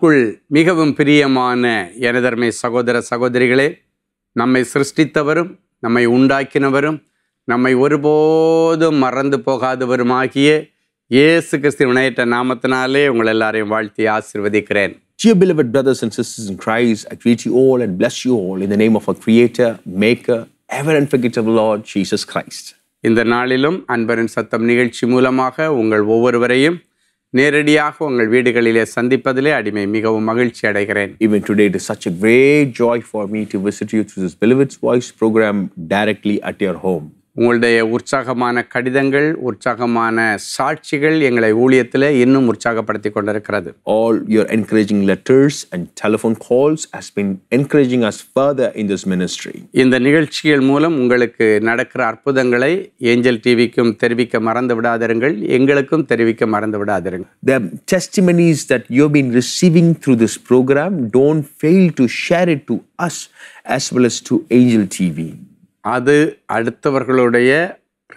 கிறிஸ்துவுக்குள் மிகவும் பிரியமான எனதர்மை சகோதர சகோதரிகளே நம்மை சிருஷ்டித்தவரும் நம்மை உண்டாக்கினவரும் நம்மை ஒருபோதும் மறந்து போகாதவருமாகிய இயேசு கிறிஸ்து வினையற்ற நாமத்தினாலே உங்கள் எல்லாரையும் வாழ்த்தி ஆசிர்வதிக்கிறேன் Dear beloved brothers and sisters in Christ, I greet you all and bless you all in the name of our Creator, Maker, ever and forgettable Lord Jesus Christ. இந்த நாளிலும் அன்பரின் சத்தம் நிகழ்ச்சி மூலமாக உங்கள் ஒவ்வொருவரையும் Even today it is such a great joy for me to visit you through this Beloved's Voice program directly at your home. உங்களுடைய உற்சாகமான கடிதங்கள் உற்சாகமான சாட்சிகள் எங்களை ஊழியத்தில் இன்னும் உற்சாகப்படுத்தி கொண்டிருக்கிறது all your encouraging letters and telephone calls has been encouraging us further in this ministry இந்த நிகழ்ச்சிகள் மூலம் உங்களுக்கு நடக்கிற அற்புதங்களை ஏஞ்சல் டிவிக்கும் தெரிவிக்க மறந்து விடாதிருங்கள் எங்களுக்கும் தெரிவிக்க மறந்து விடாதிருங்கள் the testimonies that you been receiving through this programme don't fail to share it to us as well as to Angel TV. அது அடுத்தவர்களுடைய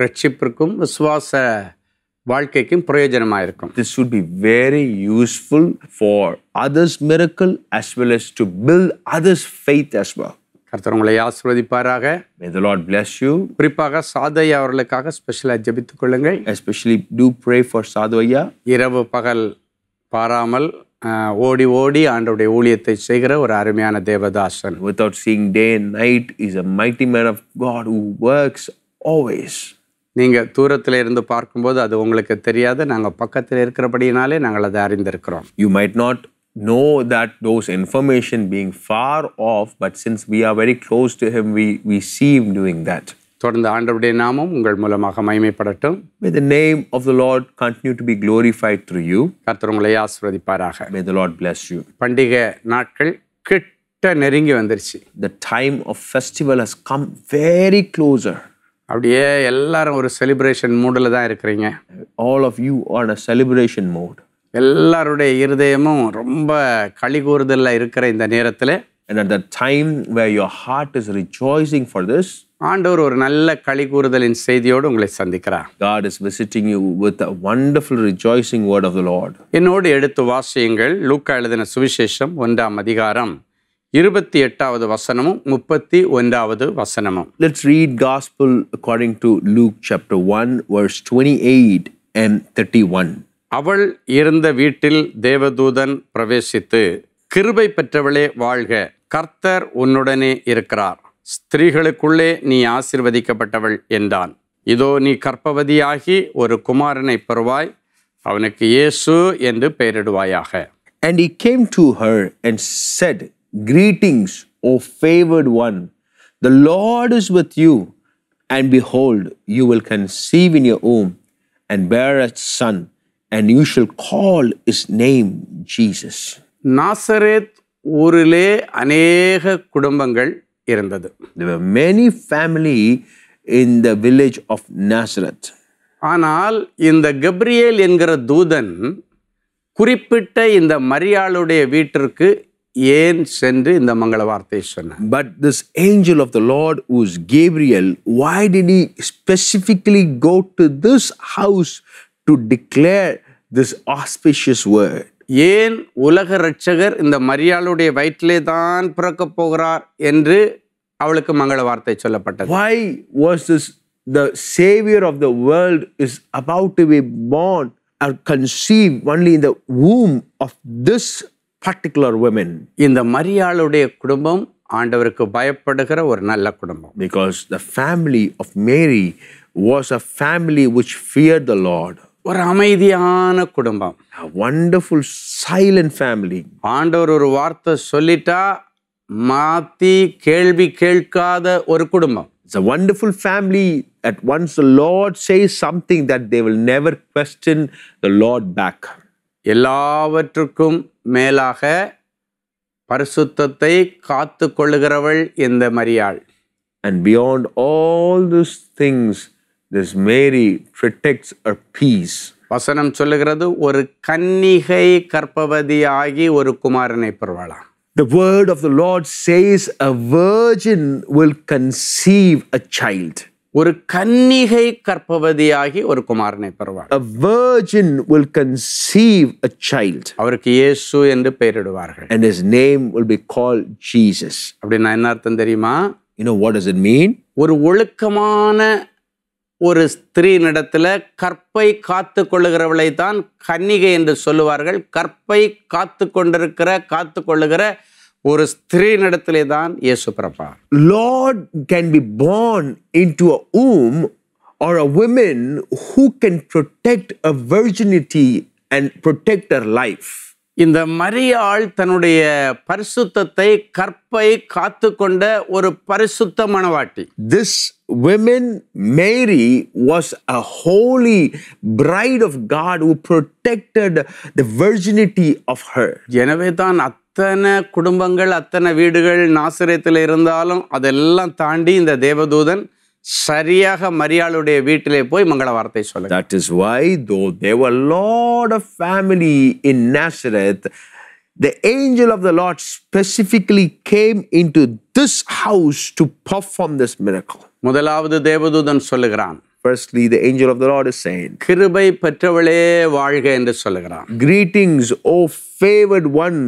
ரட்சிப்பிற்கும் விசுவாச வாழ்க்கைக்கும் பிரயோஜனமாக இருக்கும் this should be very useful for others miracle as well as to build others faith as well கர்த்தர் உங்களை ஆசிர்வதிப்பாராக Lord bless you குறிப்பாக சாதையா அவர்களுக்காக ஸ்பெஷலாக ஜபித்துக் கொள்ளுங்கள் எஸ்பெஷலி டூ ப்ரே ஃபார் சாதவையா இரவு பகல் பாராமல் ஓடி ஓடி ஆண்டவுடைய ஊழியத்தை செய்கிற ஒரு அருமையான தேவதாசன் without seeing day night is a mighty man of God who works always நீங்கள் தூரத்தில் இருந்து பார்க்கும்போது அது உங்களுக்கு தெரியாது நாங்கள் பக்கத்தில் இருக்கிறபடியினாலே நாங்கள் அதை அறிந்திருக்கிறோம் you might not know that those information being far off but since we are very close to him we we seem doing that தொடர்ந்து ஆண்டவுடைய நாமம் உங்கள் மூலமாக மயமைப்படட்டும் with the name of the Lord continue to be glorified through you கர்த்தர் உங்களை ஆசீர்வதிப்பாராக. May the Lord bless பண்டிகை நாட்கள் கிட்ட நெருங்கி வந்துருச்சு. The time of festival has come very closer அப்படியே எல்லாரும் ஒரு செலிப்ரேஷன் மூடில் தான் இருக்கிறீங்க all of you are a celebration mood எல்லாருடைய இருதயமும் ரொம்ப களி கூறுதலில் இருக்கிற இந்த நேரத்தில் and at the time where your heart is rejoicing for this ஆண்டவர் ஒரு நல்ல களி கூறுதலின் செய்தியோடு உங்களை சந்திக்கிறார் God is visiting you with a wonderful rejoicing word of the Lord என்னோடு எடுத்து வாசியுங்கள் லூக்கா எழுதின சுவிசேஷம் ஒன்றாம் அதிகாரம் இருபத்தி எட்டாவது வசனமும் முப்பத்தி ஒன்றாவது வசனமும் Let's read gospel according to Luke chapter one verse twenty eight 31 thirty one அவள் இருந்த வீட்டில் தேவதூதன் பிரவேசித்து கிருபை பெற்றவளே வாழ்க கர்த்தர் உன்னுடனே இருக்கிறார் ஸ்திரீகளுக்குள்ளே நீ ஆசிர்வதிக்கப்பட்டவள் என்றான் இதோ நீ கற்பவதியாகி ஒரு குமாரனை பெறுவாய் அவனுக்கு இயேசு என்று பெயரிடுவாயாக and he came to her and said greetings O favoured one the Lord is with you and behold you will conceive in your womb and bear a son and you shall call his name Jesus Nazareth ஊரிலே அநேக குடும்பங்கள் இருந்தது many family in the village of Nazareth ஆனால் இந்த கப்ரியேல் என்கிற தூதன் குறிப்பிட்ட இந்த மரியாளுடைய வீட்டிற்கு ஏன் சென்று இந்த மங்கள வார்த்தையை சொன்ன but this angel of the Lord whose Gabriel why did specifically specifically go to this house to declare this auspicious word ஏன் உலக ரட்சகர் இந்த மரியாளுடைய வயிற்றிலே தான் பிறக்கப் போகிறார் என்று அவளுக்கு மங்கள வார்த்தை சொல்லப்பட்டது why was this the savior of the world is about to be born or conceived only in the womb of this particular women இந்த மரியாளுடைய குடும்பம் ஆண்டவருக்கு பயப்படுகிற ஒரு நல்ல குடும்பம் because the family of Mary was a family which fear the Lord ஒரு அமைதியான குடும்பம் வண்டர்ஃபுல் சைலண்ட் ஃபேமிலி ஆண்டவர் ஒரு வார்த்தை சொல்லிட்டா மாற்றி கேள்வி கேட்காத ஒரு குடும்பம் It's a wonderful family. At once, the Lord says something that they will never question the Lord எல்லாவற்றுக்கும் மேலாக பரிசுத்தத்தை காத்து கொள்ளுகிறவள் இந்த மரியாள் and beyond all this things this Mary protects a peace வசனம் சொல்லுகிறது ஒரு கன்னிகை கற்பவதியாகி ஒரு குமாரனை பெறுவாளாம் The word of the Lord says a virgin will conceive a child. ஒரு கன்னிகை கற்பவதியாகி ஒரு குமாரனை பெறுவார் A virgin will conceive a child. அவருக்கு இயேசு என்று பெயரிடுவார்கள். And his name will be called Jesus. அப்படின்னா என்ன அர்த்தம் தெரியுமா? You know what does it mean? ஒரு ஒழுக்கமான ஒரு ஸ்திரீனிடத்தில் கற்பை காத்து கொள்ளுகிறவளை தான் கன்னிகை என்று சொல்லுவார்கள் கற்பை காத்து கொண்டிருக்கிற காத்து கொள்ளுகிற ஒரு நடத்திலே தான் இயேசு பிறப்பார் Lord can be born in to a womb or a woman who can protect a virginity and protect her life இந்த மரியாள் தன்னுடைய பரிசுத்தத்தை கற்பை காத்து கொண்ட ஒரு பரிசுத்த மனவாட்டி this women, Mary was a holy bride of God who protected the virginity of her. எனவே தான் அத்தனை குடும்பங்கள் அத்தனை வீடுகள் நாசிரியத்தில் இருந்தாலும் அதெல்லாம் தாண்டி இந்த தேவதூதன் சரியாக மரியாளுடைய வீட்டிலே போய் மங்கள வார்த்தை சொல்லுங்க that is why though they've a of family in Nazareth the angel of the Lord specifically came into this house to perform this miracle. முதலாவது தேவதூதன் சொல்லுகிறான் Firstly, the angel of the Lord is saying, கிருபை பெற்றவளே வாழ்க என்று சொல்லுகிறான் Greetings, O favored one,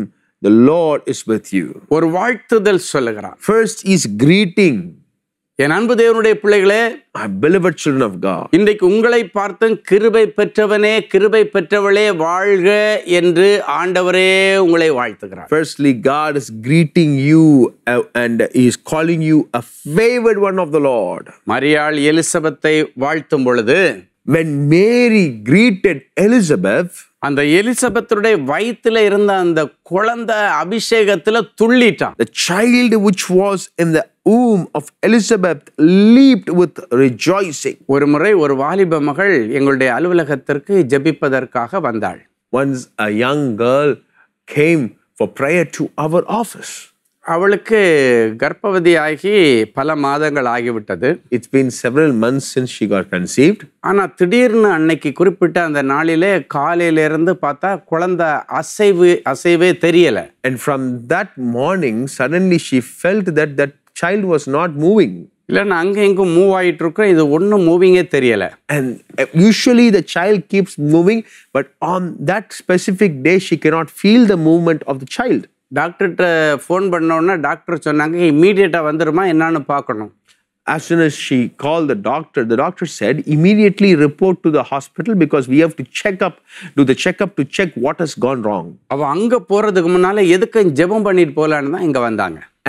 the Lord is with you. ஒரு வாழ்த்துதல் சொல்லுகிறான் First is greeting. என் அன்பு தேவனுடைய பிள்ளைகளே பிலிவட் சில்ட்ரன் ஆஃப் காட் இன்றைக்கு உங்களை பார்த்தும் கிருபை பெற்றவனே கிருபை பெற்றவளே வாழ்க என்று ஆண்டவரே உங்களை வாழ்த்துகிறார் firstly God is greeting you and is calling you a favoured one of the Lord மரியாள் எலிசபத்தை வாழ்த்தும் பொழுது வென் மேரி கிரீட்டட் எலிசபெத் அந்த எலிசபெத்துடைய வயிற்றுல இருந்த அந்த குழந்தை அபிஷேகத்துல துள்ளிட்டான் the child which was in the womb of Elizabeth leaped with rejoicing ஒரு முறை ஒரு வாலிப மகள் எங்களுடைய அலுவலகத்திற்கு ஜெபிப்பதற்காக வந்தாள் once a young girl came for prayer to our office அவளுக்கு கர்ப்பவதியாகி பல மாதங்கள் ஆகிவிட்டது it's been several months since she got conceived ஆனால் திடீர்னு அன்னைக்கு குறிப்பிட்ட அந்த நாளிலே காலையிலேருந்து பார்த்தா குழந்த அசைவு அசைவே தெரியலை and from that morning suddenly she felt that that child was not moving இல்லைன்னா அங்கே எங்கும் மூவ் ஆகிட்டு இருக்கோம் இது ஒன்றும் மூவிங்கே தெரியலை and usually the child keeps moving but on that specific day she can not feel the movement of the child டாக்டர்கிட்ட ஃபோன் பண்ணோடனே டாக்டர் சொன்னாங்க இமீடியட்டாக வந்துடுமா என்னான்னு பார்க்கணும் as soon as she called the doctor, the doctor said, immediately report to the hospital because we have to check up, do the checkup to check what has gone wrong. அவ அங்க போறதுக்கு முன்னால எதுக்கு ஜெபம் பண்ணிட்டு போலான்னு தான் இங்க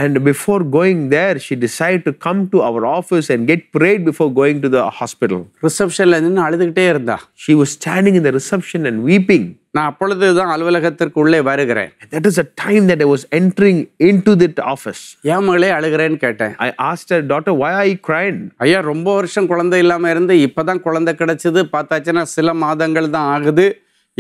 and before going there she decide to come to our office and get prayed before going to the hospital ரிசப்ஷனில் நின்று அழுதுகிட்டே இருந்தா she was standing in the reception and weeping நான் அப்பொழுது தான் அலுவலகத்திற்கு உள்ளே வருகிறேன் that is a time that I was entering in to that office ஏன் மகளே அழுகிறேன்னு கேட்டேன் I asked her daughter why I crying ஐயா ரொம்ப வருஷம் குழந்தை இல்லாமல் இருந்து இப்போ தான் குழந்தை கிடச்சிது பார்த்தாச்சுன்னா சில மாதங்கள் தான் ஆகுது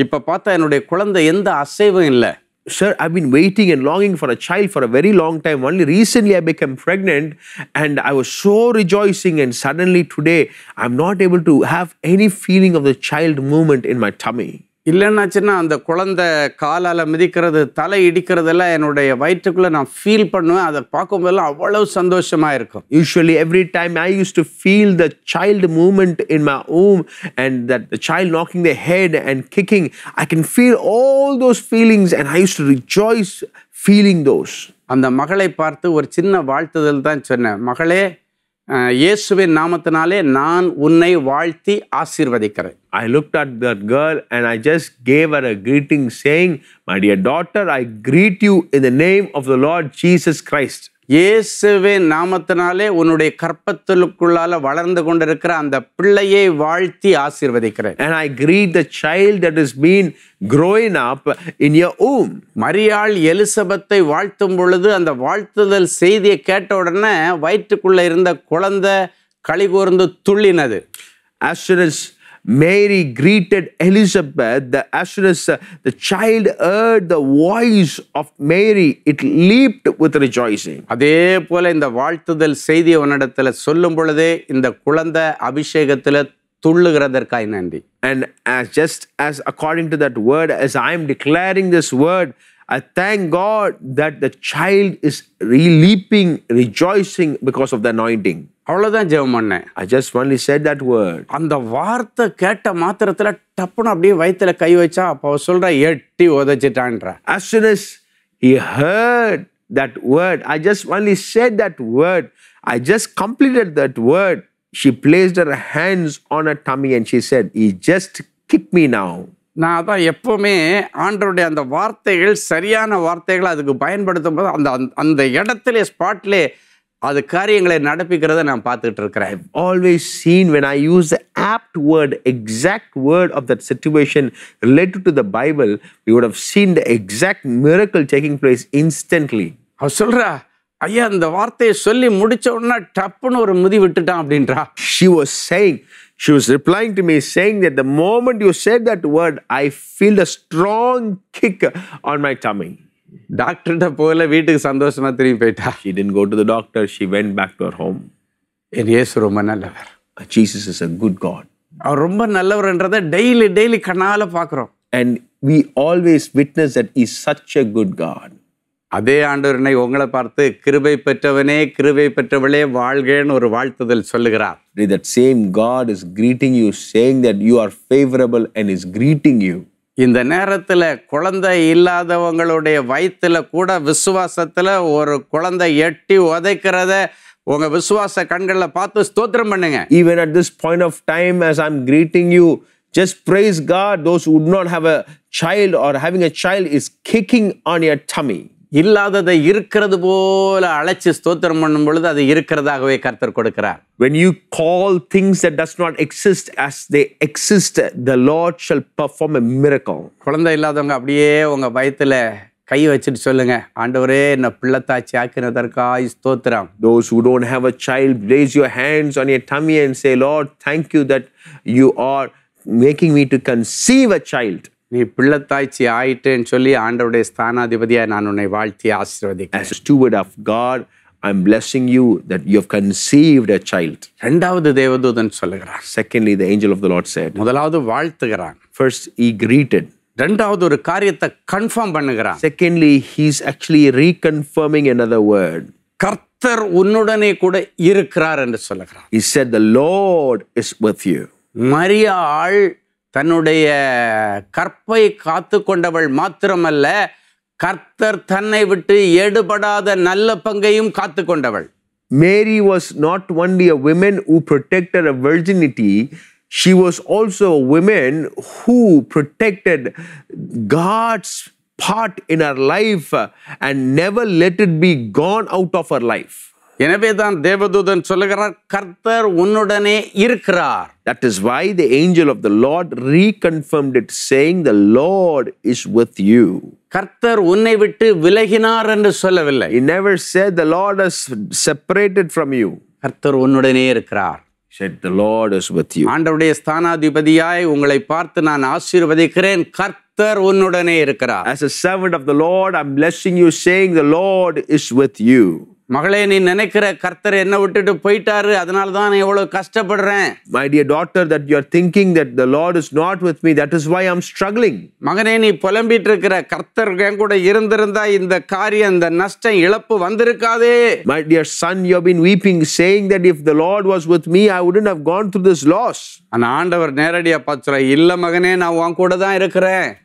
இப்போ பார்த்தா என்னுடைய குழந்தை எந்த அசைவும் இல்லை sir, I've been waiting and longing for a child for a very long time. Only recently I became pregnant and I was so rejoicing, and suddenly today I'm not able to have any feeling of the child movement in my tummy. இல்லைன்னாச்சுன்னா அந்த குழந்தை காலால் மிதிக்கிறது தலை இடிக்கிறதெல்லாம் என்னுடைய வயிற்றுக்குள்ளே நான் feel பண்ணுவேன் அதை பார்க்கும்போதெல்லாம் அவ்வளவு சந்தோஷமாக இருக்கும் usually every time I use to feel the child moment in my womb and that the child knocking the head and kicking I can feel all those feelings and I use to rejoice feeling those அந்த மகளை பார்த்து ஒரு சின்ன வாழ்த்துதல் தான் சொன்னேன் மகளே இயேசுவின் நாமத்தினாலே நான் உன்னை வாழ்த்தி ஆசீர்வதிக்கிறேன் I look at that girl and I just gave her a greeting saying my dear daughter I greet you in the name of the Lord Jesus Christ இயேசுவின் நாமத்தினாலே உன்னுடைய கற்பத்தலுக்குள்ளால வளர்ந்து கொண்டிருக்கிற அந்த பிள்ளையை வாழ்த்தி ஆசீர்வதிக்கிறேன் and I greet the child that is மீன் growing up in your womb மரியாள் எலிசபெத்தை வாழ்த்தும் பொழுது அந்த வாழ்த்துதல் செய்தியை கேட்ட உடனே வயிற்றுக்குள்ள இருந்த குழந்தை கழிகூர்ந்து துள்ளினது as Mary greeted Elizabeth, the Assurance. The child heard the voice of Mary. It leaped with rejoicing. அதே போல இந்த வாழ்த்துதல் செய்தி அவனிடத்தில் சொல்லும் பொழுதே இந்த குழந்தை அபிஷேகத்தில் துள்ளுகிறதற்காய் நன்றி and just as according to that word as I am declaring this word, I thank God that the child is leaping, rejoicing because of the anointing. அவ்வளோதான் ஜெபம் பண்ணேன் I just only said that word அந்த வார்த்தை கேட்ட மாத்திரத்தில் டப்புன்னு அப்படியே வயிற்றுல கை வச்சா அப்போ அவ சொல்கிற எட்டி உதச்சிட்டான்ற as soon as he heard that word I just only said that word I just completed that word she placed her hands on a tummy and she said he just kick me now நான் அதான் எப்போவுமே ஆண்டருடைய அந்த வார்த்தைகள் சரியான வார்த்தைகளை அதுக்கு பயன்படுத்தும் போது அந்த அந்த இடத்துல ஸ்பாட்லேயே அது காரியங்களை நடப்பிக்கிறத நான் பார்த்துக்கிட்டு இருக்கிறேன் I always seen when I use apt word exact word of that situation related to the Bible you would have seen the exact miracle taking place instantly அவர் சொல்கிறா ஐயா அந்த வார்த்தையை சொல்லி முடிச்ச உடனே டப்புன்னு ஒரு முதி விட்டுட்டான் அப்படின்றா she was saying she was replying to me saying that the moment you say that word I feel the strong kick on my tummy டாக்டர்கிட்ட போகல வீட்டுக்கு சந்தோஷமாக திரும்பி போயிட்டா she didn't go to the doctor she went back to her home என் இயேசு ரொம்ப நல்லவர் Jesus is a good God அவர் ரொம்ப நல்லவர்ன்றதை டெய்லி டெய்லி கண்ணால் பார்க்குறோம் and we always witness that is such a good God அதே ஆண்டவர் என்னை உங்களை பார்த்து கிருபை பெற்றவனே கிருபை பெற்றவளே வாழ்கேன்னு ஒரு வாழ்த்துதல் சொல்லுகிறார் that same God is greeting you saying that you are favourable and is greeting you இந்த நேரத்தில் குழந்தை இல்லாதவங்களுடைய வயிற்றில் கூட விசுவாசத்தில் ஒரு குழந்தை எட்டி உதைக்கிறத உங்கள் விசுவாச கண்களில் பார்த்து ஸ்தோத்திரம் பண்ணுங்க even at this point of time as I'm greeting you just praise God those would not have a child or having a child is kicking on your tummy இல்லாததை இருக்கிறது போல அழைச்சி ஸ்தோத்திரம் பண்ணும் பொழுது அது இருக்கிறதாகவே கர்த்தர் கொடுக்கிறார் when you call things that does not exist as they exist the lord shall perform a miracle குழந்தை இல்லாதவங்க அப்படியே உங்க வயத்துல கை வச்சுட்டு சொல்லுங்க ஆண்டவரே என்ன பிள்ளத்தாச்சி ஆக்கினதற்காய் ஸ்தோத்திரம் those who don't have a child raise your hands on your tummy and say lord thank you that you are making me to conceive a child நீ பிள்ளைத்தாய்ச்சி ஆயிட்டேன்னு சொல்லி ஆண்டவுடைய ஸ்தானாதிபதியாக நான் உன்னை வாழ்த்தி ஆசீர்வதிக்கிறேன் steward of God I am you that you have conceived a child ரெண்டாவது தேவதூதன் சொல்லுகிறான் secondly the angel of the Lord said முதலாவது வாழ்த்துகிறான் ஃபர்ஸ்ட் ஈ கிரீட்டட் ரெண்டாவது ஒரு காரியத்தை கன்ஃபார்ம் பண்ணுகிறான் secondly he's actually reconfirming other word கர்த்தர் உன்னுடனே கூட இருக்கிறார் என்று சொல்லுகிறார் is the Lord is you மரியா மரியாள் தன்னுடைய கற்பை காத்து கொண்டவள் மாத்திரமல்ல கர்த்தர் தன்னை விட்டு எடுபடாத நல்ல பங்கையும் காத்து கொண்டவள் Mary was not only a women who protected a virginity she was also a women who protected God's part in her life and never let it be gone out of her life எனவே தான் தேவதூதன் சொல்லுகிறார் கர்த்தர் உன்னுடனே இருக்கிறார் that is why the angel of the Lord reconfirmed it saying the Lord is with you கர்த்தர் உன்னை விட்டு விலகினார் என்று சொல்லவில்லை he never say the Lord is separated from you கர்த்தர் உன்னுடனே இருக்கிறார் said the lord is with you ஆண்டவருடைய ஸ்தானாதிபதியாய் உங்களை பார்த்து நான் ஆசீர்வதிக்கிறேன் கர்த்தர் உன்னுடனே இருக்கிறார் as a servant of the lord i'm blessing you saying the lord is with you மகளே நீ நினைக்கிற கர்த்தர் என்ன விட்டுட்டு போயிட்டாரு அதனால தான் நான் எவ்வளவு கஷ்டப்படுறேன் my dear daughter that you are thinking that the Lord is not with me that is why I am struggling மகனே நீ புலம்பிட்டு இருக்கிற கர்த்தர் என் கூட இருந்திருந்தா இந்த காரியம் இந்த நஷ்டம் இழப்பு வந்திருக்காதே my dear son you been weeping saying that if the Lord was with me I wouldn't have gone through this loss அந்த ஆண்டவர் நேரடியாக பார்த்துறேன் இல்லை மகனே நான் உன் கூட தான் இருக்கிறேன்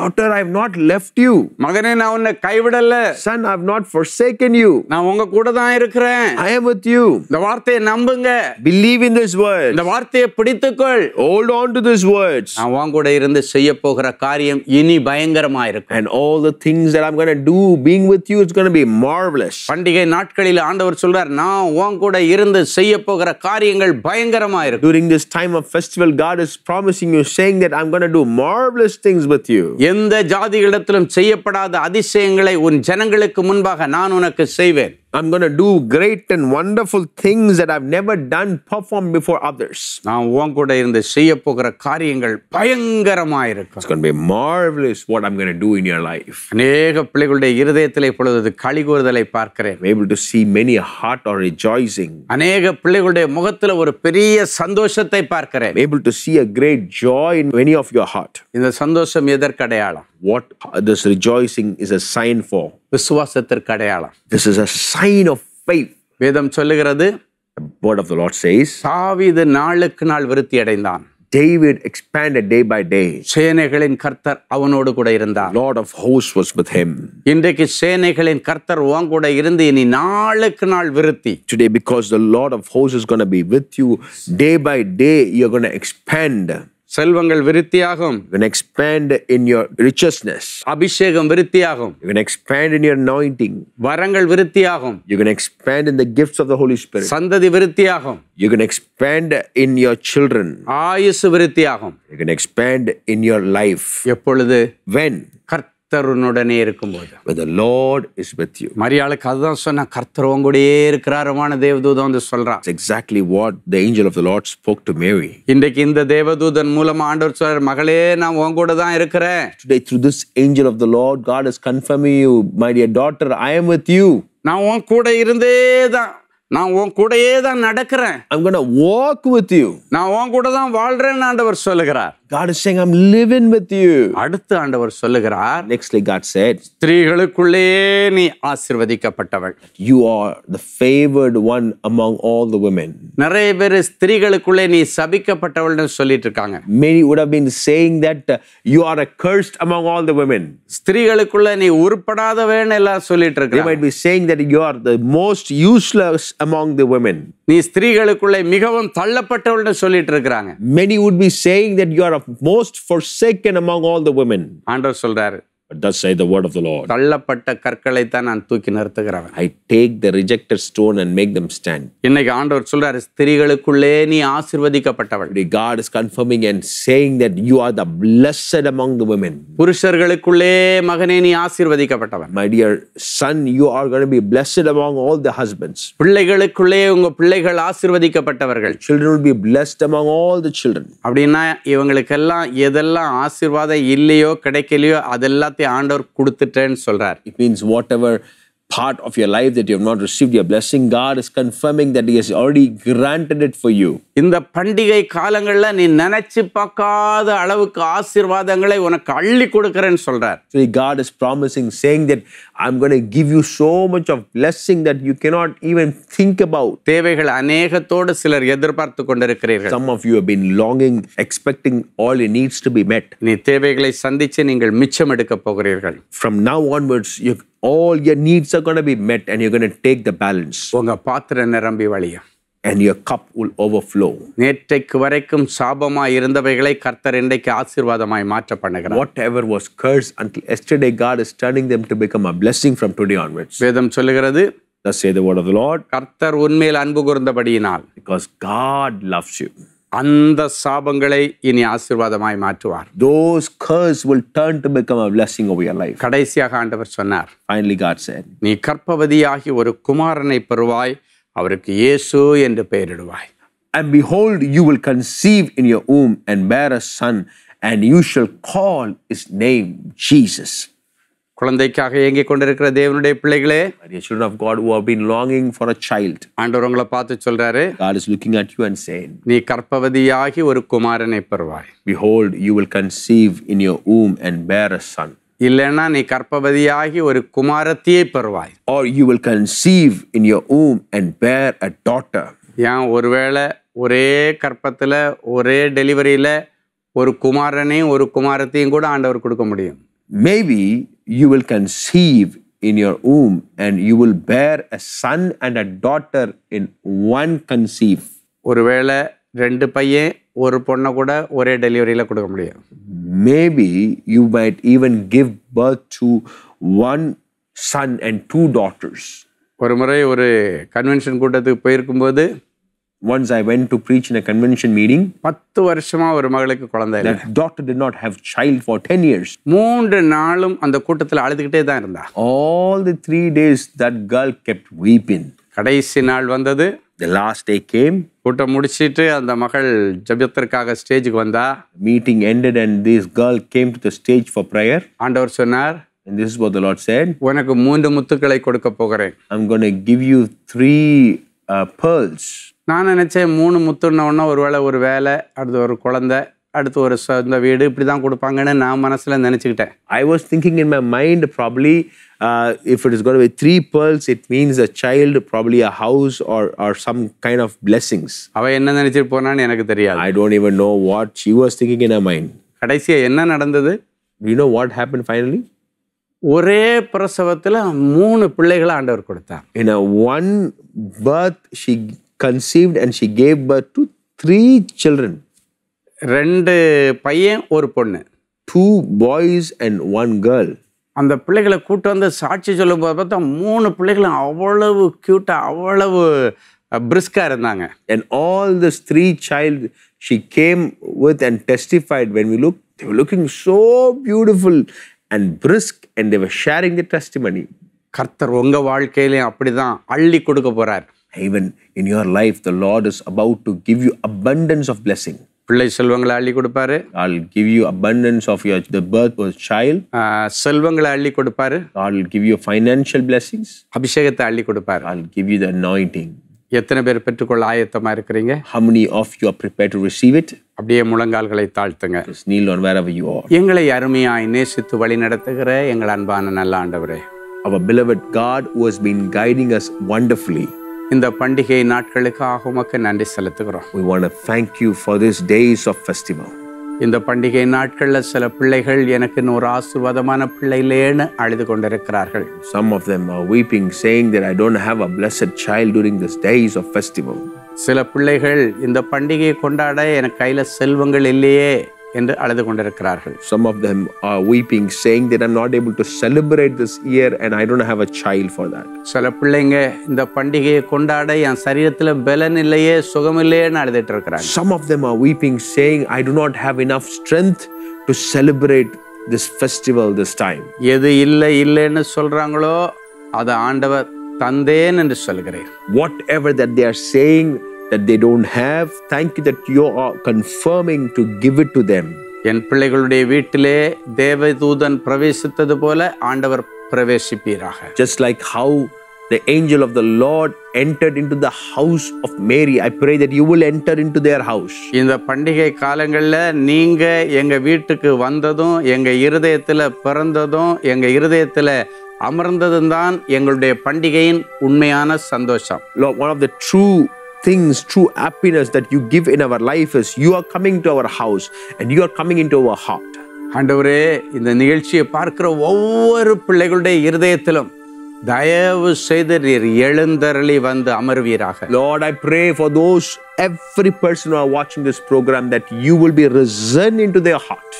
daughter I've not left you. மகனே na உன்னை கைவிடல Son, I've not forsaken you Na உங்க கூட தான் am with you இந்த வார்த்தையை believe in this word இந்த வார்த்தையை hold on to this words Na உன் கூட இருந்து செய்ய போகிற காரியம் இனி and all the things that i'm going to do being with you is going to be marvelous பண்டிகை நாட்களில் ஆண்டவர் சொல்றார் நான் Na கூட இருந்து செய்ய போகிற காரியங்கள் பயங்கரமா இருக்கும் during this time of festival god is promising you saying that i'm going to do marvelous things with you எந்த ஜாதிகளிடத்திலும் செய்யப்படாத அதிசயங்களை உன் ஜனங்களுக்கு முன்பாக நான் உனக்கு செய்வேன் I'm going to do great and wonderful things that I've never done, perform before others. நான் உன் கூட இருந்து செய்ய போகிற காரியங்கள் பயங்கரமா இருக்கும் It's going to be marvelous what I'm going to do in your life. अनेक பிள்ளைகளுடைய இதயத்திலே இப்பொழுது கழிகூறுதலை பார்க்கிறேன். able to see many a heart are rejoicing. अनेक பிள்ளைகளுடைய முகத்தில் ஒரு பெரிய சந்தோஷத்தை பார்க்கிறேன். able to see a great joy in many of your heart. இந்த சந்தோஷம் எதற்கடையாளம் what this rejoicing is a sign for. விசுவாசத்திற்கு அடையாளம். This is a sign of faith. வேதம் சொல்லுகிறது The word of the Lord says தாவீது நாளுக்கு நாள் விருத்தி அடைந்தான். David expanded day by day. சேனைகளின் கர்த்தர் அவனோடு கூட இருந்தார். Lord of hosts was with him. இன்றைக்கு சேனைகளின் கர்த்தர் உன் கூட இருந்து இனி நாளுக்கு நாள் விருத்தி. Today because the Lord of hosts is going to be with you day by day you're going to expand. செல்வங்கள் விருத்தியாகும் you expand in your richness அபிஷேகம் விருத்தியாகும் you expand in your anointing வரங்கள் விருத்தியாகும் you can expand in the gifts of the holy spirit சந்ததி விருத்தியாகும் you can expand in your children ஆயுசு விருத்தியாகும் you can expand in your life எப்பொழுது when கர்த்தர் உன்னுடனே இருக்கும்போது with the Lord is with you மரியாளுக்கு அதுதான் சொன்ன கர்த்தர் உங்களுடனே இருக்கிறாரமான தேவதூதன் வந்து சொல்கிறான் exactly what the angel of the Lord spoke to Mary இன்றைக்கு இந்த தேவதூதன் மூலமா ஆண்டவர் சொல்றார் மகளே நான் கூட தான் இருக்கிறேன் today through this angel of the Lord God is confirming you my dear daughter I am with you நான் உன் கூட இருந்தே தான் நடக்கிறேன் I'm going to walk with you. நான் உன் கூட தான் வாழ்றேன்னு God is saying I'm living with you. Nextly God said, You are the favored one among all the women. நிறைய பேர் ஸ்திரீகளுக்குள்ளே நீ சபிக்கப்பட்டவள்னு Many would have been saying that uh, you are accursed among all the women. ஸ்திரீகளுக்குள்ள நீ உருப்படாதவன்னு எல்லாம் சொல்லிட்டு They might be saying that you are the most useless among the women. நீ ஸ்திரீகளுக்குள்ளே மிகவும் தள்ளப்பட்டவள்னு சொல்லிட்டு இருக்கிறாங்க many would be saying that you are of most forsaken among all the women ஆண்டவர் சொல்றாரு But thus say the word of the Lord. I take the rejected stone and make them stand. இன்னைக்கு God is confirming and saying that you are the blessed among the women. My dear son, you are going to be blessed among all the husbands. Children will be blessed among all the children. ஆண்டவர் கொடுத்துட்டேன்னு சொல்றார் it means whatever part of your life that you have not received your blessing, God is confirming that He has already granted it for you. In இந்த பண்டிகை காலங்களில் நீ நினைச்சு பார்க்காத அளவுக்கு ஆசீர்வாதங்களை உனக்கு அள்ளி கொடுக்கிறேன்னு சொல்றார் so God is promising saying that I'm going to give you so much of blessing that you cannot even think about தேவைகள் அநேகத்தோடு சிலர் எதிர்பார்த்து கொண்டிருக்கிறீர்கள் some of you have been longing expecting all your needs to be met நீ தேவைகளை சந்திச்சு நீங்கள் மிச்சம் எடுக்க போகிறீர்கள் from now onwards you all your needs are going to be met and you're going to take the balance உங்க பாத்திரம் நிரம்பி வழியும் and your cup will overflow நேற்றைக்கு வரைக்கும் சாபமாய் இருந்தவைகளை கர்த்தர் இன்றைக்கு ஆசீர்வாதமாய் மாற்ற பண்ணுகிறார் whatever was cursed until yesterday god is turning them to become a blessing from today onwards வேதம் சொல்லுகிறது Thus say the word of the Lord. கர்த்தர் உன்மேல் அன்பு கூர்ந்தபடியினால். Because God loves you. அந்த சாபங்களை இனி ஆசீர்வாதமாய் மாற்றுவார் those curse will turn to become a blessing over your life கடைசியாக ஆண்டவர் சொன்னார் finally god said நீ கர்ப்பவதியாகி ஒரு குமாரனை பெறுவாய் அவருக்கு இயேசு என்று பெயரிடுவாய் and behold you will conceive in your womb and bear a son and you shall call his name jesus குழந்தைக்காக ஏங்கிக் கொண்டிருக்கிற தேவனுடைய பிள்ளைகளே children of God who have been longing for a child ஆண்டவர் உங்களை பார்த்து சொல்றாரு God is looking at you and saying நீ கற்பவதியாகி ஒரு குமாரனை பெறுவாய் behold you will conceive in your womb and bear a son இல்லனா நீ கற்பவதியாகி ஒரு குமாரத்தியை பெறுவாய் or you will conceive in your womb and bear a daughter ஏன் ஒருவேளை ஒரே கற்பத்தில் ஒரே டெலிவரியில ஒரு குமாரனையும் ஒரு குமாரத்தையும் கூட ஆண்டவர் கொடுக்க முடியும் maybe you will conceive in your womb and you will bear a son and a daughter in one conceive ஒருவேளை ரெண்டு பையன் ஒரு பொண்ணை கூட ஒரே டெலிவரியில் கொடுக்க முடியும் maybe you might even give birth to one son and two daughters ஒரு முறை ஒரு கன்வென்ஷன் கூட்டத்துக்கு போயிருக்கும்போது once I went to preach in a convention meeting. That doctor did not have child for 10 years. All the three days that girl kept weeping. The last day came. கூட்டம் முடிச்சிட்டு அந்த மகள் ஜெபத்திற்காக stage வந்தா. Meeting ended and this girl came to the stage for prayer. And And this is what the Lord said. போகிறேன். I'm going to give you three uh, pearls. நான் நினச்சேன் மூணு முத்துனோடனே ஒரு வேளை ஒரு வேலை அடுத்து ஒரு குழந்த அடுத்து ஒரு சொந்த வீடு இப்படி தான் கொடுப்பாங்கன்னு நான் மனசில் நினச்சிக்கிட்டேன் I was thinking in my mind probably if it is coat with three pairs it means a child probably a house or or some kind of blessings அவள் என்ன நினச்சிட்டு போனான்னு எனக்கு தெரியாது I don't even know what she was thinking in a mind கடைசியாக என்ன நடந்தது you know what happen finally ஒரே பிரசவத்தில் மூணு பிள்ளைகளை ஆண்டவர் கொடுத்தார் in one birth she conceived and she gave birth to three children ரெண்டு பையன் ஒரு பொண்ணு two boys and one girl அந்த பிள்ளைகளை கூட்டு வந்து சாட்சி சொல்லும் போது பார்த்தா மூணு பிள்ளைகளும் அவ்வளவு க்யூட்டாக அவ்வளவு பிரிஸ்காக இருந்தாங்க and all this three child she came with and testified when we look looking so beautiful and brisk and they were sharing the money கர்த்தர் உங்கள் வாழ்க்கையிலையும் அப்படி தான் அள்ளி கொடுக்க போகிறார் even in your life, the Lord is about to give you abundance of blessing. பிள்ளை செல்வங்களை அள்ளி கொடுப்பாரு all give you abundance of your the birth of child செல்வங்களை அள்ளி கொடுப்பாரு all give you financial blessings அபிஷேகத்தை அள்ளி கொடுப்பாரு all give you the anointing எத்தனை பேர் பெற்றுக்கொள்ள ஆயத்தமா இருக்கிறீங்க how many of you are prepared to receive it அப்படியே முழங்கால்களை தாழ்த்துங்க kneel on wherever you are எங்களை அருமையாய் நேசித்து வழி நடத்துகிற எங்கள் அன்பான நல்ல ஆண்டவரே அவர் beloved God who has been guiding us wonderfully இந்த பண்டிகை நாட்களுக்காக உமக்கு நன்றி செலுத்துகிறோம் we want to thank you for this days of festival இந்த பண்டிகை நாட்களில் சில பிள்ளைகள் எனக்கு ஒரு ஆசீர்வாதமான பிள்ளைலேன்னு அழுது கொண்டிருக்கிறார்கள் some of them are weeping saying that i don't have a blessed child during this days of festival சில பிள்ளைகள் இந்த பண்டிகையை கொண்டாட எனக்கு கையில் செல்வங்கள் இல்லையே என்று அழுது கொண்டிருக்கிறார்கள் some of them are weeping saying that i'm not able to celebrate this year and i don't have a child for that சில பிள்ளைங்க இந்த பண்டிகையை கொண்டாட என் சரீரத்துல பலன் இல்லையே சுகம் இல்லையேன்னு அழுதுட்டு இருக்காங்க some of them are weeping saying i do not have enough strength to celebrate this festival this time எது இல்லை இல்லைன்னு சொல்றாங்களோ அது ஆண்டவர் தந்தேன் என்று சொல்கிறேன் whatever that they are saying that they don't have. Thank you that you are confirming to give it to them. என் பிள்ளைகளுடைய வீட்டிலே தேவதூதன் பிரவேசித்தது போல ஆண்டவர் பிரவேசிப்பீராக just like how the angel of the Lord entered into the house of Mary. I pray that you will enter into their house. இந்த பண்டிகை காலங்களில் நீங்க எங்க வீட்டுக்கு வந்ததும் எங்க இருதயத்தில் பிறந்ததும் எங்க இருதயத்தில் அமர்ந்ததும் தான் எங்களுடைய பண்டிகையின் உண்மையான சந்தோஷம் one of the true things, true happiness that you give in our life is you are coming to our house and you are coming into our heart. ஆண்டவரே இந்த நிகழ்ச்சியை பார்க்கிற ஒவ்வொரு பிள்ளைகளுடைய இருதயத்திலும் தயவு செய்து நீர் எழுந்தரளி வந்து அமர்வீராக Lord I pray for those every person are வாட்சிங் this program that you will be return into their heart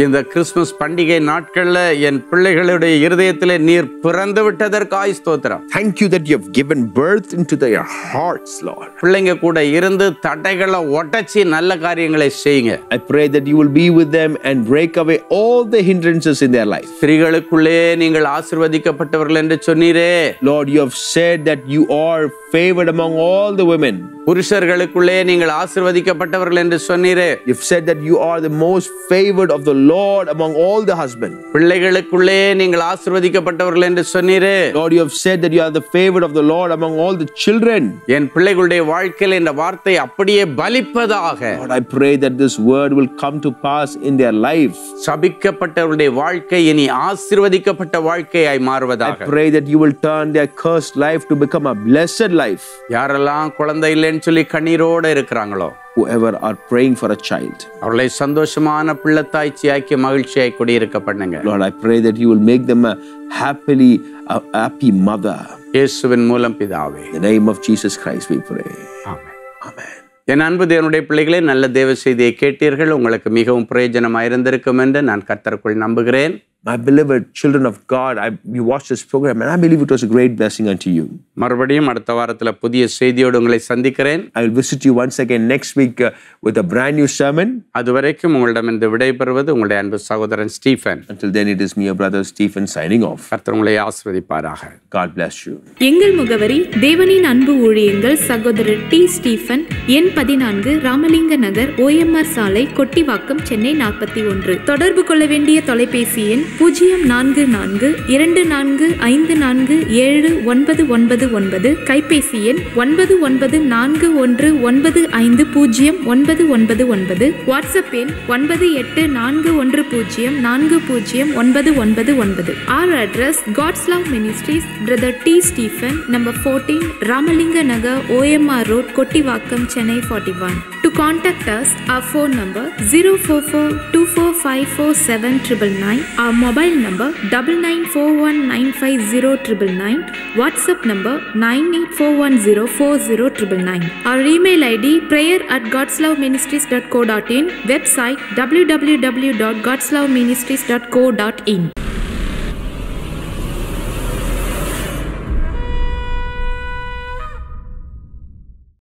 இந்த கிறிஸ்துமஸ் பண்டிகை நாட்கள்ல என் பிள்ளைகளுடைய இருதயத்திலே நீர் பிறந்து விட்டதற்காய் ஸ்தோத்திரம் thank you that you have given birth into their hearts Lord பிள்ளைங்க கூட இருந்து தடைகளை உடைச்சி நல்ல காரியங்களை செய்யுங்க I pray that you will be with them and break away all the hindrances in their life ஸ்திரிகளுக்குள்ளே நீங்கள் ஆசீர்வதிக்கப்பட்டவர்கள் என்று சொன்னீரே Lord you have said that you are favored among all the women புருஷர்களுக்குள்ளே நீங்கள் ஆசிர்வதிக்கப்பட்டவர்கள் என்று சொன்னீரே you said that you are the most favoured of the Lord among all the husband பிள்ளைகளுக்குள்ளே நீங்கள் ஆசிர்வதிக்கப்பட்டவர்கள் என்று சொன்னீரே Lord you have said that you are the favoured of the Lord among all the children என் பிள்ளைகளுடைய வாழ்க்கையில் இந்த வார்த்தை அப்படியே பலிப்பதாக லார்ட் I pray that this word will come to pass in their life சபிக்கப்பட்டவருடைய வாழ்க்கை இனி ஆசிர்வதிக்கப்பட்ட வாழ்க்கையாய் மாறுவதாக I pray that you will turn their cursed life to become a blessed life யாரெல்லாம் குழந்தை இல்லைன்னு சொல்லி கண்ணீரோட இருக்கிறாங்களோ whoever are praying for a child அவர்களை சந்தோஷமான பிள்ளைத்தாய்ச்சியாக்கி மகிழ்ச்சியாய் குடியிருக்க பண்ணுங்க. Lord, I pray that you will make them a happily a happy mother. இயேசுவின் மூலம் பிதாவே. In the name of Jesus Christ we pray. Amen. என் அன்பு தேவனுடைய பிள்ளைகளே நல்ல தேவ செய்தியை கேட்டீர்கள் உங்களுக்கு மிகவும் பிரயோஜனமாக இருந்திருக்கும் என்று நான் கர்த்தருக்குள் நம்புகிறேன் my beloved children of God, I, you watched this program and I believe it was a great blessing unto you. மறுபடியும் அடுத்த வாரத்தில் புதிய செய்தியோடு உங்களை சந்திக்கிறேன் I will visit you once again next week uh, with a brand new sermon. அதுவரைக்கும் உங்களிடமிருந்து விடைபெறுவது உங்களுடைய அன்பு சகோதரன் Stephen. Until then it is me your brother Stephen signing off. கர்த்தர் உங்களை ஆசீர்வதிப்பாராக. God bless you. எங்கள் முகவரி தேவனின் அன்பு ஊழியங்கள் சகோதரர் டி ஸ்டீஃபன் எண் பதினான்கு ராமலிங்க நகர் ஓஎம்ஆர் சாலை கொட்டிவாக்கம் சென்னை நாற்பத்தி ஒன்று தொடர்பு கொள்ள வேண்டிய தொலைபேசி எண் பூஜ்ஜியம் நான்கு நான்கு இரண்டு நான்கு ஐந்து நான்கு ஏழு ஒன்பது ஒன்பது ஒன்பது கைபேசி எண் ஒன்பது ஒன்பது நான்கு ஒன்று ஒன்பது ஐந்து பூஜ்ஜியம் ஒன்பது ஒன்பது ஒன்பது வாட்ஸ்அப் எண் ஒன்பது எட்டு நான்கு ஒன்று பூஜ்ஜியம் நான்கு பூஜ்ஜியம் ஒன்பது ஒன்பது ஒன்பது or address God's love ministries brother D Stephen number fourteen Ramalinga Nagar OMR road Kottivakkam Chennai forty one to contact us or phone number zero four four two four five four seven triple nine or Mobile number 99419509999, WhatsApp number 984104099. Our email ID prayer at godsloveministries.co.in, website www.godsloveministries.co.in.